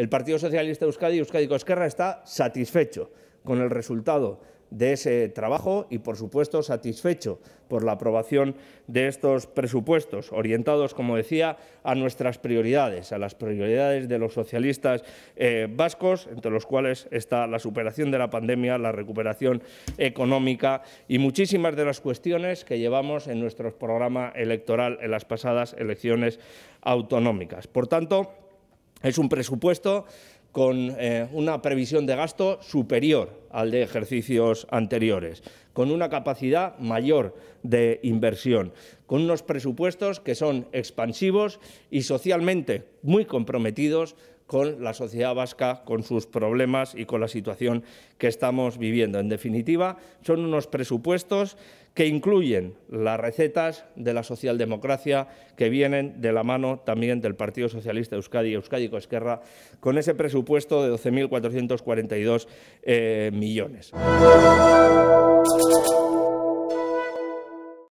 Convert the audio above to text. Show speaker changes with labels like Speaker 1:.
Speaker 1: El Partido Socialista Euskadi, Euskadi Cosquerra, está satisfecho con el resultado de ese trabajo y, por supuesto, satisfecho por la aprobación de estos presupuestos, orientados, como decía, a nuestras prioridades, a las prioridades de los socialistas eh, vascos, entre los cuales está la superación de la pandemia, la recuperación económica y muchísimas de las cuestiones que llevamos en nuestro programa electoral en las pasadas elecciones autonómicas. Por tanto, es un presupuesto con eh, una previsión de gasto superior al de ejercicios anteriores, con una capacidad mayor de inversión, con unos presupuestos que son expansivos y socialmente muy comprometidos con la sociedad vasca, con sus problemas y con la situación que estamos viviendo. En definitiva, son unos presupuestos que incluyen las recetas de la socialdemocracia que vienen de la mano también del Partido Socialista Euskadi y Euskadi Esquerra, con ese presupuesto de 12.442 eh, millones.